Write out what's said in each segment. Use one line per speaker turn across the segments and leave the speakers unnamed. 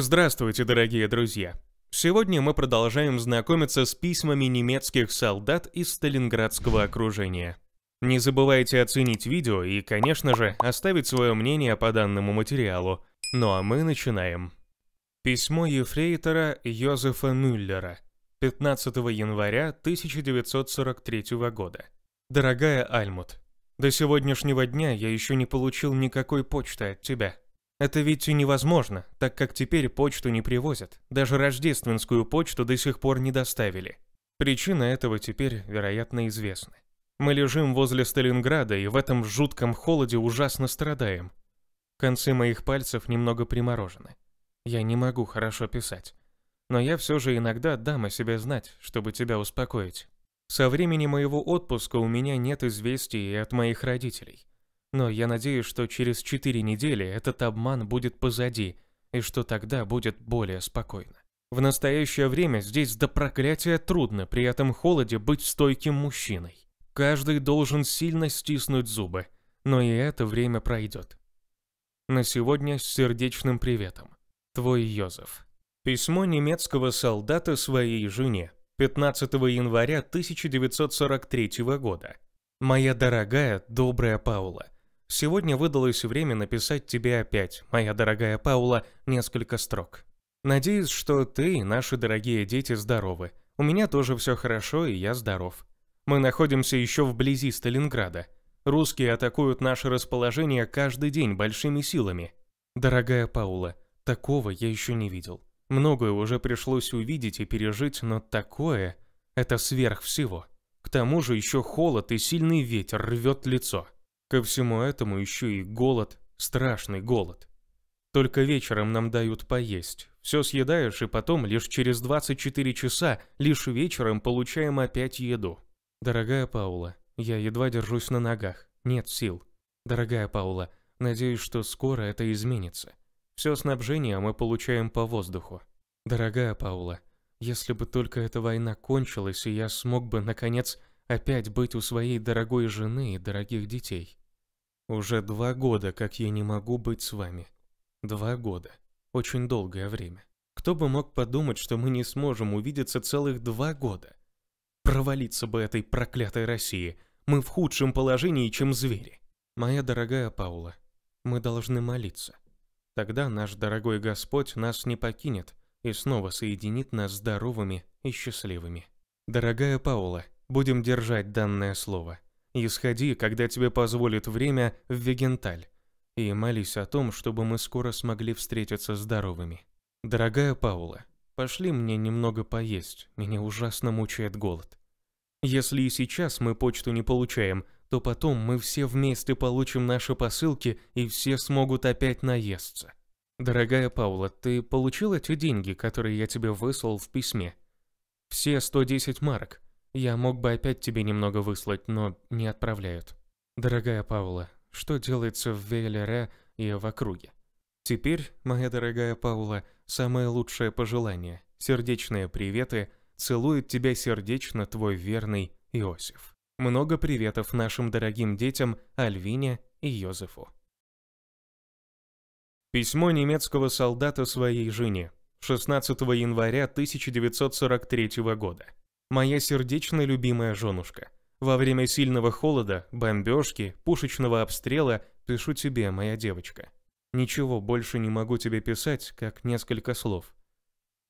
Здравствуйте, дорогие друзья! Сегодня мы продолжаем знакомиться с письмами немецких солдат из Сталинградского окружения. Не забывайте оценить видео и, конечно же, оставить свое мнение по данному материалу. Ну а мы начинаем. Письмо ефрейтора Йозефа Мюллера, 15 января 1943 года. «Дорогая Альмут, до сегодняшнего дня я еще не получил никакой почты от тебя». Это ведь и невозможно, так как теперь почту не привозят. Даже рождественскую почту до сих пор не доставили. Причина этого теперь, вероятно, известна. Мы лежим возле Сталинграда и в этом жутком холоде ужасно страдаем. Концы моих пальцев немного приморожены. Я не могу хорошо писать. Но я все же иногда дам о себе знать, чтобы тебя успокоить. Со времени моего отпуска у меня нет известий от моих родителей. Но я надеюсь, что через четыре недели этот обман будет позади, и что тогда будет более спокойно. В настоящее время здесь до проклятия трудно при этом холоде быть стойким мужчиной. Каждый должен сильно стиснуть зубы, но и это время пройдет. На сегодня с сердечным приветом. Твой Йозеф. Письмо немецкого солдата своей жене. 15 января 1943 года. Моя дорогая, добрая Паула. Сегодня выдалось время написать тебе опять, моя дорогая Паула, несколько строк. Надеюсь, что ты и наши дорогие дети здоровы. У меня тоже все хорошо, и я здоров. Мы находимся еще вблизи Сталинграда. Русские атакуют наше расположение каждый день большими силами. Дорогая Паула, такого я еще не видел. Многое уже пришлось увидеть и пережить, но такое — это сверх всего. К тому же еще холод и сильный ветер рвет лицо. Ко всему этому еще и голод, страшный голод. Только вечером нам дают поесть. Все съедаешь, и потом лишь через 24 часа, лишь вечером получаем опять еду. Дорогая Паула, я едва держусь на ногах. Нет сил. Дорогая Паула, надеюсь, что скоро это изменится. Все снабжение мы получаем по воздуху. Дорогая Паула, если бы только эта война кончилась, и я смог бы, наконец, опять быть у своей дорогой жены и дорогих детей. Уже два года, как я не могу быть с вами. Два года. Очень долгое время. Кто бы мог подумать, что мы не сможем увидеться целых два года? Провалиться бы этой проклятой России. Мы в худшем положении, чем звери. Моя дорогая Паула, мы должны молиться. Тогда наш дорогой Господь нас не покинет и снова соединит нас здоровыми и счастливыми. Дорогая Паула, будем держать данное слово и сходи, когда тебе позволит время, в Вегенталь. И молись о том, чтобы мы скоро смогли встретиться здоровыми. Дорогая Паула, пошли мне немного поесть, меня ужасно мучает голод. Если и сейчас мы почту не получаем, то потом мы все вместе получим наши посылки и все смогут опять наесться. Дорогая Паула, ты получила те деньги, которые я тебе выслал в письме? Все 110 марок. Я мог бы опять тебе немного выслать, но не отправляют. Дорогая Паула, что делается в Вейлере и в округе? Теперь, моя дорогая Паула, самое лучшее пожелание, сердечные приветы, целует тебя сердечно твой верный Иосиф. Много приветов нашим дорогим детям Альвине и Йозефу. Письмо немецкого солдата своей жене. 16 января 1943 года моя сердечная любимая женушка. Во время сильного холода, бомбежки, пушечного обстрела пишу тебе, моя девочка. Ничего больше не могу тебе писать, как несколько слов.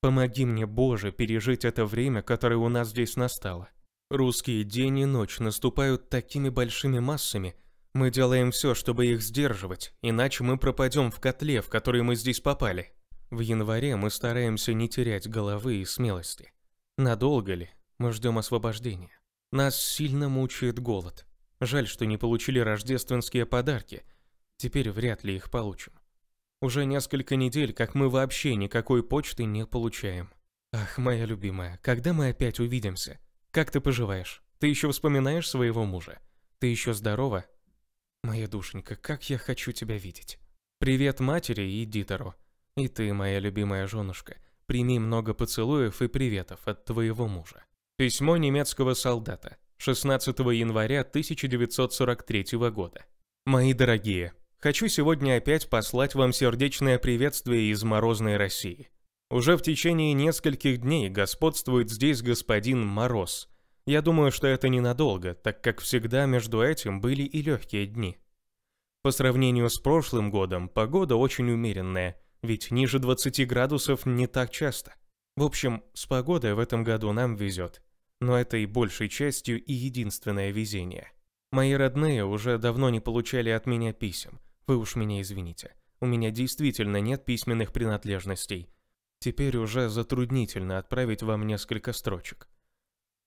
Помоги мне, Боже, пережить это время, которое у нас здесь настало. Русские день и ночь наступают такими большими массами, мы делаем все, чтобы их сдерживать, иначе мы пропадем в котле, в который мы здесь попали. В январе мы стараемся не терять головы и смелости. Надолго ли? Мы ждем освобождения. Нас сильно мучает голод. Жаль, что не получили рождественские подарки. Теперь вряд ли их получим. Уже несколько недель, как мы вообще никакой почты не получаем. Ах, моя любимая, когда мы опять увидимся? Как ты поживаешь? Ты еще вспоминаешь своего мужа? Ты еще здорова? Моя душенька, как я хочу тебя видеть. Привет матери и Дитеру. И ты, моя любимая женушка, прими много поцелуев и приветов от твоего мужа. Письмо немецкого солдата. 16 января 1943 года. Мои дорогие, хочу сегодня опять послать вам сердечное приветствие из морозной России. Уже в течение нескольких дней господствует здесь господин Мороз. Я думаю, что это ненадолго, так как всегда между этим были и легкие дни. По сравнению с прошлым годом, погода очень умеренная, ведь ниже 20 градусов не так часто. В общем, с погодой в этом году нам везет но это и большей частью и единственное везение. Мои родные уже давно не получали от меня писем, вы уж меня извините. У меня действительно нет письменных принадлежностей. Теперь уже затруднительно отправить вам несколько строчек.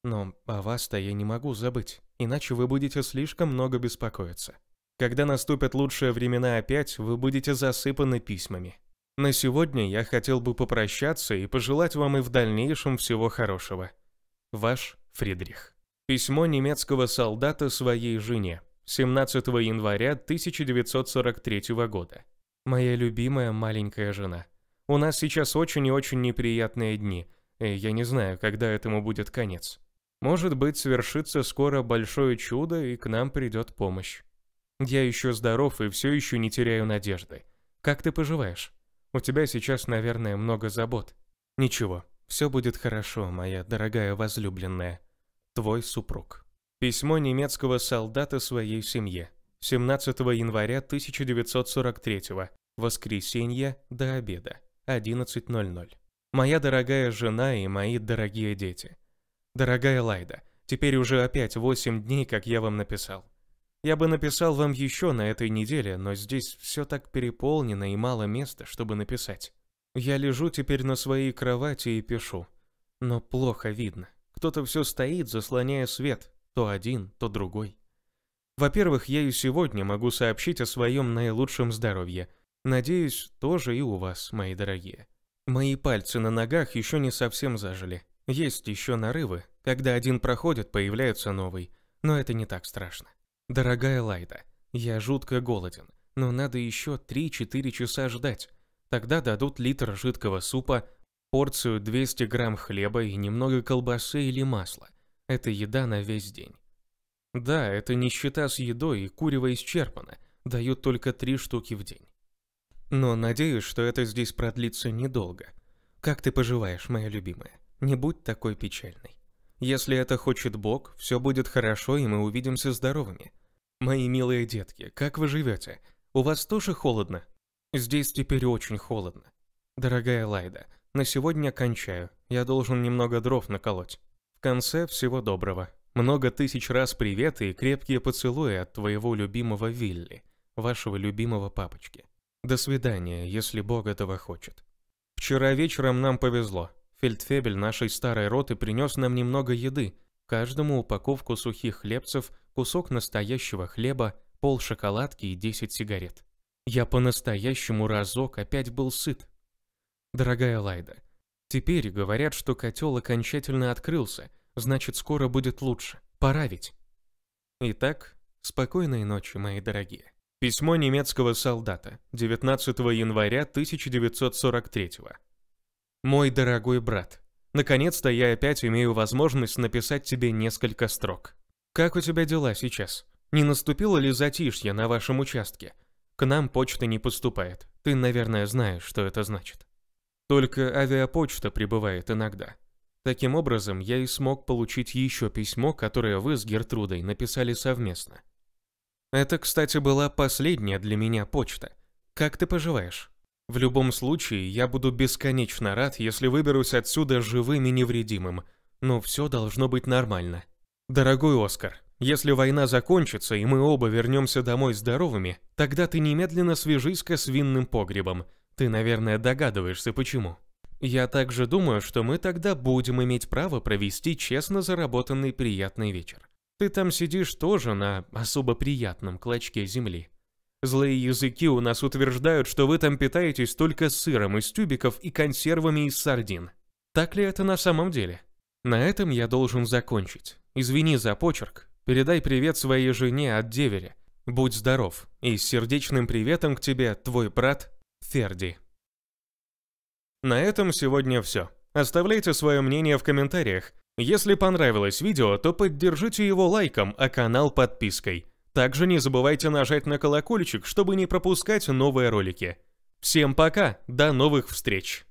Но о вас-то я не могу забыть, иначе вы будете слишком много беспокоиться. Когда наступят лучшие времена опять, вы будете засыпаны письмами. На сегодня я хотел бы попрощаться и пожелать вам и в дальнейшем всего хорошего. Ваш Фридрих. Письмо немецкого солдата своей жене. 17 января 1943 года. «Моя любимая маленькая жена. У нас сейчас очень и очень неприятные дни, и э, я не знаю, когда этому будет конец. Может быть, свершится скоро большое чудо, и к нам придет помощь. Я еще здоров и все еще не теряю надежды. Как ты поживаешь? У тебя сейчас, наверное, много забот. Ничего, все будет хорошо, моя дорогая возлюбленная. Твой супруг. Письмо немецкого солдата своей семье. 17 января 1943 Воскресенье до обеда. 11.00. Моя дорогая жена и мои дорогие дети. Дорогая Лайда, теперь уже опять 8 дней, как я вам написал. Я бы написал вам еще на этой неделе, но здесь все так переполнено и мало места, чтобы написать. Я лежу теперь на своей кровати и пишу. Но плохо видно. Кто-то все стоит, заслоняя свет. То один, то другой. Во-первых, я и сегодня могу сообщить о своем наилучшем здоровье. Надеюсь, тоже и у вас, мои дорогие. Мои пальцы на ногах еще не совсем зажили. Есть еще нарывы. Когда один проходит, появляется новый. Но это не так страшно. Дорогая Лайда, я жутко голоден. Но надо еще 3-4 часа ждать. Тогда дадут литр жидкого супа, порцию 200 грамм хлеба и немного колбасы или масла. Это еда на весь день. Да, это нищета с едой и курево исчерпано, дают только три штуки в день. Но надеюсь, что это здесь продлится недолго. Как ты поживаешь, моя любимая? Не будь такой печальной. Если это хочет Бог, все будет хорошо, и мы увидимся здоровыми. Мои милые детки, как вы живете? У вас тоже холодно? Здесь теперь очень холодно. Дорогая Лайда, на сегодня кончаю. Я должен немного дров наколоть. В конце всего доброго. Много тысяч раз приветы и крепкие поцелуи от твоего любимого Вилли, вашего любимого папочки. До свидания, если Бог этого хочет. Вчера вечером нам повезло. Фельдфебель нашей старой роты принес нам немного еды, каждому упаковку сухих хлебцев, кусок настоящего хлеба, пол шоколадки и 10 сигарет. Я по-настоящему разок опять был сыт. Дорогая Лайда, теперь говорят, что котел окончательно открылся, значит, скоро будет лучше. Пора ведь. Итак, спокойной ночи, мои дорогие. Письмо немецкого солдата, 19 января 1943 Мой дорогой брат, наконец-то я опять имею возможность написать тебе несколько строк. Как у тебя дела сейчас? Не наступило ли затишье на вашем участке? К нам почта не поступает. Ты, наверное, знаешь, что это значит. Только авиапочта прибывает иногда. Таким образом, я и смог получить еще письмо, которое вы с Гертрудой написали совместно. Это, кстати, была последняя для меня почта. Как ты поживаешь? В любом случае, я буду бесконечно рад, если выберусь отсюда живым и невредимым. Но все должно быть нормально. Дорогой Оскар, если война закончится, и мы оба вернемся домой здоровыми, тогда ты немедленно свяжись-ка с винным погребом. Ты, наверное, догадываешься, почему. Я также думаю, что мы тогда будем иметь право провести честно заработанный приятный вечер. Ты там сидишь тоже на особо приятном клочке земли. Злые языки у нас утверждают, что вы там питаетесь только сыром из тюбиков и консервами из сардин. Так ли это на самом деле? На этом я должен закончить. Извини за почерк, Передай привет своей жене от деверя. Будь здоров. И с сердечным приветом к тебе твой брат Ферди. На этом сегодня все. Оставляйте свое мнение в комментариях. Если понравилось видео, то поддержите его лайком, а канал подпиской. Также не забывайте нажать на колокольчик, чтобы не пропускать новые ролики. Всем пока, до новых встреч!